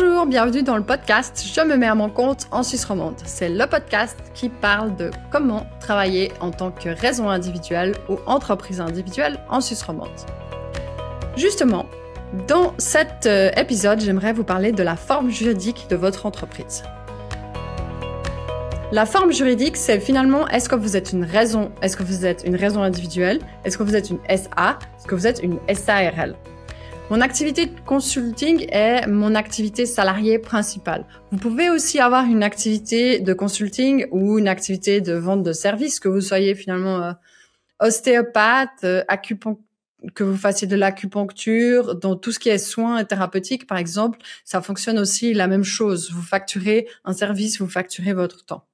Bonjour, bienvenue dans le podcast Je me mets à mon compte en Suisse romande. C'est le podcast qui parle de comment travailler en tant que raison individuelle ou entreprise individuelle en Suisse romande. Justement, dans cet euh, épisode, j'aimerais vous parler de la forme juridique de votre entreprise. La forme juridique, c'est finalement est-ce que vous êtes une raison, est-ce que vous êtes une raison individuelle, est-ce que vous êtes une SA, est-ce que vous êtes une SARL. Mon activité de consulting est mon activité salariée principale. Vous pouvez aussi avoir une activité de consulting ou une activité de vente de services, que vous soyez finalement euh, ostéopathe, euh, que vous fassiez de l'acupuncture, dans tout ce qui est soins thérapeutiques, par exemple, ça fonctionne aussi la même chose. Vous facturez un service, vous facturez votre temps.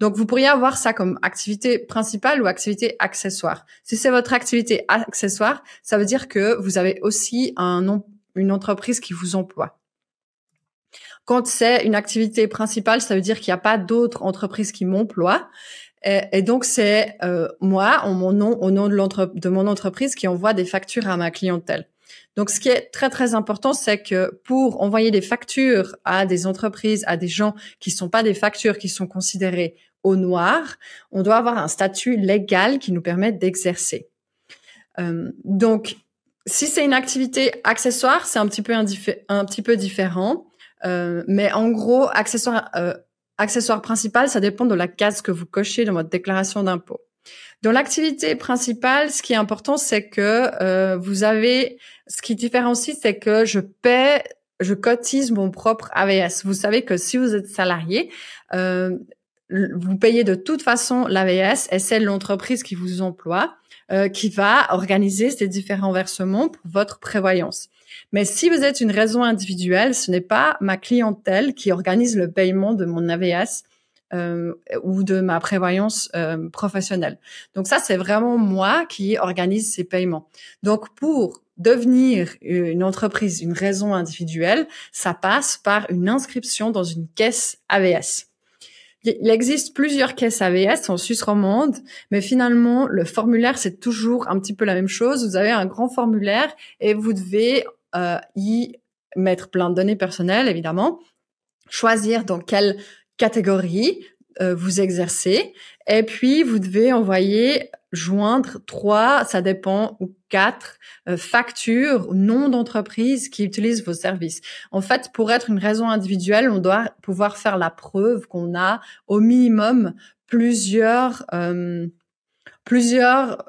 Donc, vous pourriez avoir ça comme activité principale ou activité accessoire. Si c'est votre activité accessoire, ça veut dire que vous avez aussi un, une entreprise qui vous emploie. Quand c'est une activité principale, ça veut dire qu'il n'y a pas d'autres entreprises qui m'emploient. Et, donc, c'est euh, moi, en mon nom, au nom de, de mon entreprise, qui envoie des factures à ma clientèle. Donc, ce qui est très très important, c'est que pour envoyer des factures à des entreprises, à des gens qui ne sont pas des factures qui sont considérées au noir, on doit avoir un statut légal qui nous permette d'exercer. Euh, donc, si c'est une activité accessoire, c'est un petit peu un petit peu différent, euh, mais en gros, accessoire euh, accessoire principal, ça dépend de la case que vous cochez dans votre déclaration d'impôt. Dans l'activité principale, ce qui est important, c'est que vous avez, ce qui différencie, c'est que je paie, je cotise mon propre AVS. Vous savez que si vous êtes salarié, euh, vous payez de toute façon l'AVS et c'est l'entreprise qui vous emploie euh, qui va organiser ces différents versements pour votre prévoyance. Mais si vous êtes une raison individuelle, ce n'est pas ma clientèle qui organise le paiement de mon AVS euh, ou de ma prévoyance euh, professionnelle. Donc ça, c'est vraiment moi qui organise ces paiements. Donc pour devenir une entreprise, une raison individuelle, ça passe par une inscription dans une caisse AVS. Il existe plusieurs caisses AVS en Suisse romande, mais finalement, le formulaire, c'est toujours un petit peu la même chose. Vous avez un grand formulaire et vous devez euh, y mettre plein de données personnelles, évidemment, choisir dans quelle catégorie euh, vous exercez. Et puis, vous devez envoyer joindre trois, ça dépend, ou quatre euh, factures factures, noms d'entreprises qui utilisent vos services. En fait, pour être une raison individuelle, on doit pouvoir faire la preuve qu'on a au minimum plusieurs, euh, plusieurs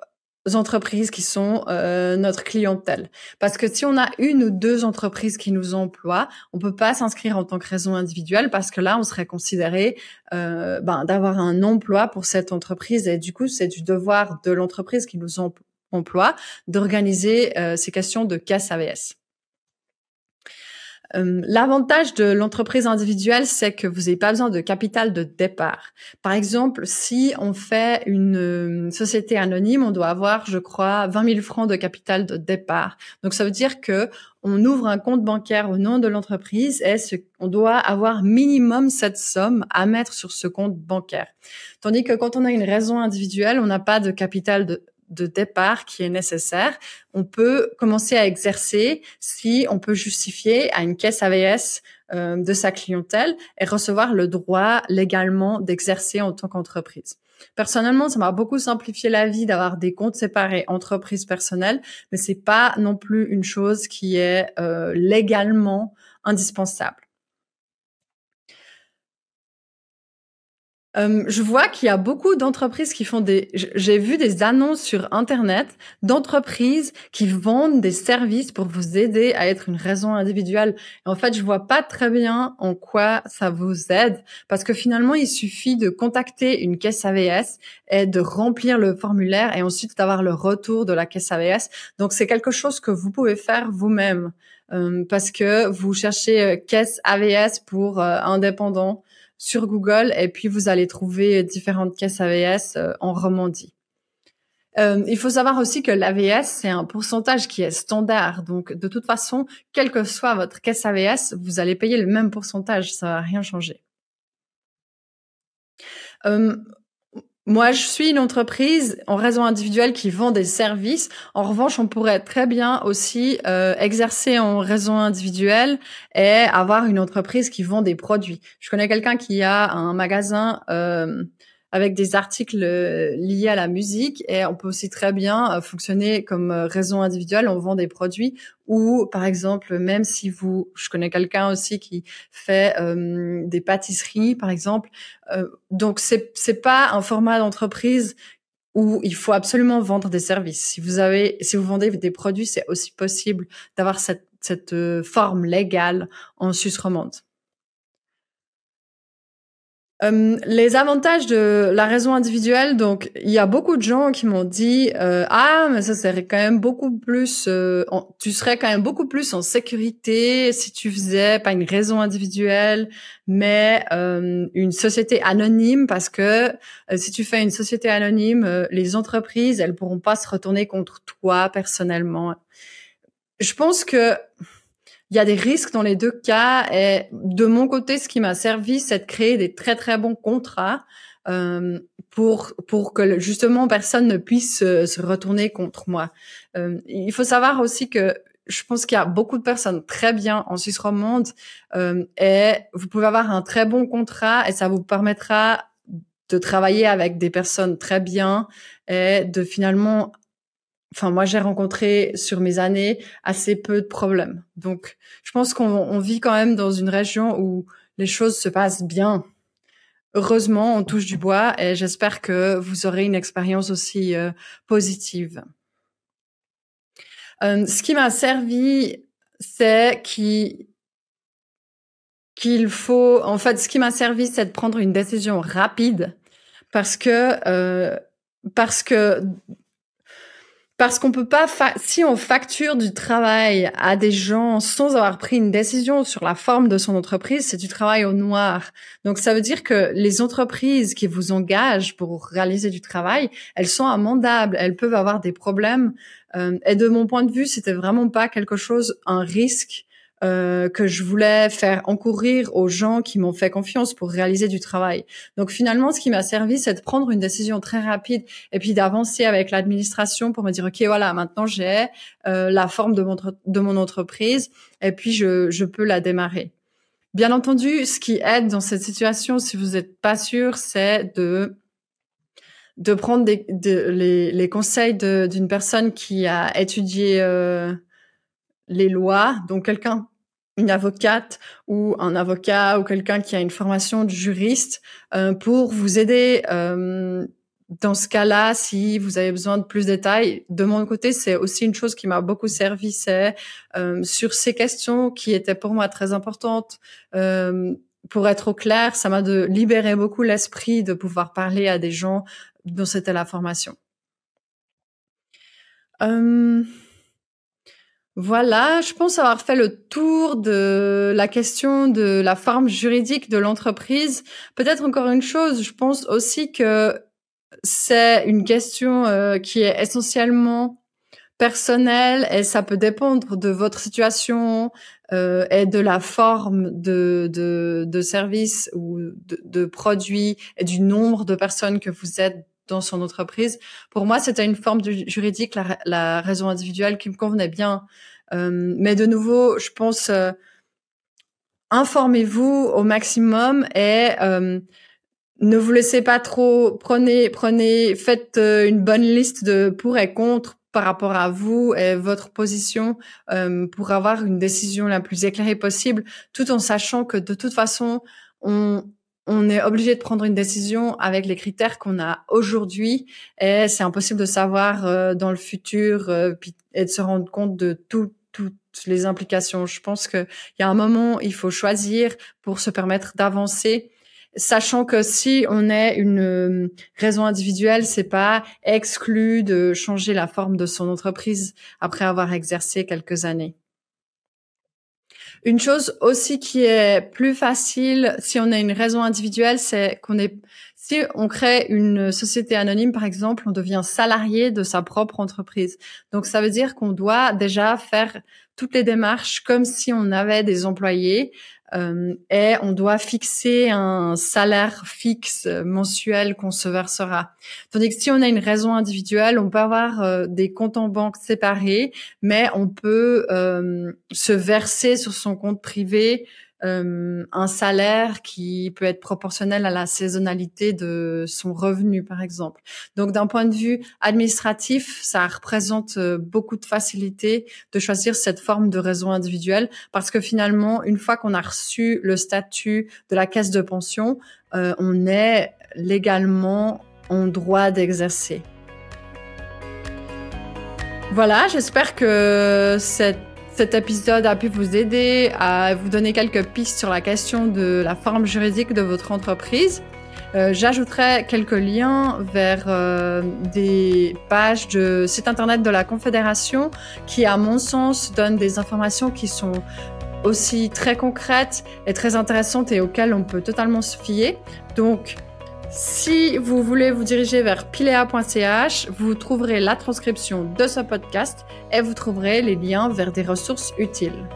entreprises qui sont euh, notre clientèle. Parce que si on a une ou deux entreprises qui nous emploient, on peut pas s'inscrire en tant que raison individuelle parce que là, on serait considéré euh, ben, d'avoir un emploi pour cette entreprise et du coup, c'est du devoir de l'entreprise qui nous emploie d'organiser euh, ces questions de casse AVS. Hum, l'avantage de l'entreprise individuelle, c'est que vous n'avez pas besoin de capital de départ. Par exemple, si on fait une hum, société anonyme, on doit avoir, je crois, 20 000 francs de capital de départ. Donc, ça veut dire que on ouvre un compte bancaire au nom de l'entreprise et ce, on doit avoir minimum cette somme à mettre sur ce compte bancaire. Tandis que quand on a une raison individuelle, on n'a pas de capital de, de départ qui est nécessaire, on peut commencer à exercer si on peut justifier à une caisse AVS euh, de sa clientèle et recevoir le droit légalement d'exercer en tant qu'entreprise. Personnellement, ça m'a beaucoup simplifié la vie d'avoir des comptes séparés entreprise personnelle, mais c'est pas non plus une chose qui est euh, légalement indispensable. Euh, je vois qu'il y a beaucoup d'entreprises qui font des. J'ai vu des annonces sur Internet d'entreprises qui vendent des services pour vous aider à être une raison individuelle. Et en fait, je vois pas très bien en quoi ça vous aide parce que finalement, il suffit de contacter une caisse AVS et de remplir le formulaire et ensuite d'avoir le retour de la caisse AVS. Donc, c'est quelque chose que vous pouvez faire vous-même euh, parce que vous cherchez euh, caisse AVS pour indépendant sur Google et puis vous allez trouver différentes caisses AVS euh, en Romandie. Euh, il faut savoir aussi que l'AVS, c'est un pourcentage qui est standard. Donc, de toute façon, quelle que soit votre caisse AVS, vous allez payer le même pourcentage. Ça va rien changer. Euh, moi, je suis une entreprise en raison individuelle qui vend des services. En revanche, on pourrait très bien aussi euh, exercer en raison individuelle et avoir une entreprise qui vend des produits. Je connais quelqu'un qui a un magasin euh, avec des articles euh, liés à la musique et on peut aussi très bien euh, fonctionner comme euh, raison individuelle, on vend des produits ou par exemple même si vous, je connais quelqu'un aussi qui fait des pâtisseries par exemple, donc c'est c'est pas un format d'entreprise où il faut absolument vendre des services. Si vous avez, si vous vendez des produits, c'est aussi possible d'avoir cette, cette forme légale en Suisse romande. Euh, les avantages de la raison individuelle, donc il y a beaucoup de gens qui m'ont dit euh, ah mais ça serait quand même beaucoup plus, euh, tu serais quand même beaucoup plus en sécurité si tu faisais pas une raison individuelle mais une société anonyme parce que si tu fais une société anonyme, les entreprises elles pourront pas se retourner contre toi personnellement. Je pense que il y a des risques dans les deux cas. Et de mon côté, ce qui m'a servi, c'est de créer des très très bons contrats euh, pour pour que justement personne ne puisse se, retourner contre moi. Euh, il faut savoir aussi que je pense qu'il y a beaucoup de personnes très bien en Suisse romande euh, et vous pouvez avoir un très bon contrat et ça vous permettra de travailler avec des personnes très bien et de finalement enfin moi j'ai rencontré sur mes années assez peu de problèmes. Donc je pense qu'on vit quand même dans une région où les choses se passent bien. Heureusement, on touche du bois et j'espère que vous aurez une expérience aussi euh, positive. Euh, ce qui m'a servi, c'est qu'il faut, en fait, ce qui m'a servi, c'est de prendre une décision rapide parce que euh, parce que parce qu'on peut pas, si on facture du travail à des gens sans avoir pris une décision sur la forme de son entreprise, c'est du travail au noir. Donc ça veut dire que les entreprises qui vous engagent pour réaliser du travail, elles sont amendables, elles peuvent avoir des problèmes. Euh, et de mon point de vue, c'était vraiment pas quelque chose, un risque euh, que je voulais faire encourir aux gens qui m'ont fait confiance pour réaliser du travail. Donc finalement, ce qui m'a servi, c'est de prendre une décision très rapide et puis d'avancer avec l'administration pour me dire, OK, voilà, maintenant j'ai euh, la forme de mon, de mon entreprise et puis je, je peux la démarrer. Bien entendu, ce qui aide dans cette situation, si vous n'êtes pas sûr, c'est de de prendre des, les, les, conseils d'une personne qui a étudié euh, les lois, donc quelqu'un une avocate ou un avocat ou quelqu'un qui a une formation de juriste euh, pour vous aider. Euh, dans ce cas-là, si vous avez besoin de plus de détails, de mon côté, c'est aussi une chose qui m'a beaucoup servi, c'est euh, sur ces questions qui étaient pour moi très importantes. Euh, pour être au clair, ça m'a libéré beaucoup l'esprit de pouvoir parler à des gens dont c'était la formation. Euh, voilà, je pense avoir fait le tour de la question de la forme juridique de l'entreprise. Peut-être encore une chose, je pense aussi que c'est une question euh, qui est essentiellement personnelle et ça peut dépendre de votre situation euh, et de la forme de, de, service ou de, de produit et du nombre de personnes que vous êtes dans son entreprise. Pour moi, c'était une forme de juridique, la, raison individuelle qui me convenait bien. Euh, mais de nouveau, je pense, euh, informez-vous au maximum et euh, ne vous laissez pas trop. Prenez, prenez, faites une bonne liste de pour et contre par rapport à vous et votre position pour avoir une décision la plus éclairée possible, tout en sachant que de toute façon, on, on est obligé de prendre une décision avec les critères qu'on a aujourd'hui et c'est impossible de savoir euh, dans le futur euh, et de se rendre compte de toutes les implications. Je pense qu'il y a un moment, il faut choisir pour se permettre d'avancer. Sachant que si on est une euh, raison individuelle, c'est pas exclu de changer la forme de son entreprise après avoir exercé quelques années. Une chose aussi qui est plus facile si on a une raison individuelle, c'est qu'on est si on crée une société anonyme, par exemple, on devient salarié de sa propre entreprise. Donc, ça veut dire qu'on doit déjà faire toutes les démarches comme si on avait des employés euh, et on doit fixer un salaire fixe euh, mensuel qu'on se versera. Tandis si on a une raison individuelle, on peut avoir euh, des comptes en banque séparés, mais on peut se verser sur son compte privé euh, un salaire qui peut être proportionnel à la saisonnalité de son revenu, par exemple. Donc, d'un point de vue administratif, ça représente euh, beaucoup de facilité de choisir cette forme de raison individuelle parce que finalement, une fois qu'on a reçu le statut de la caisse de pension, euh, on est légalement en droit d'exercer. Voilà, j'espère que cette cet épisode a pu vous aider à vous donner quelques pistes sur la question de la forme juridique de votre entreprise. Euh, j'ajouterai quelques liens vers euh, des pages de site internet de la Confédération qui, à mon sens, donnent des informations qui sont aussi très concrètes et très intéressantes et auxquelles on peut totalement se fier. Donc, si vous voulez vous diriger vers pilea.ch, vous trouverez la transcription de ce podcast et vous trouverez les liens vers des ressources utiles.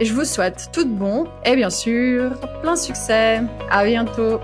je vous souhaite tout de bon et bien sûr plein succès. À bientôt.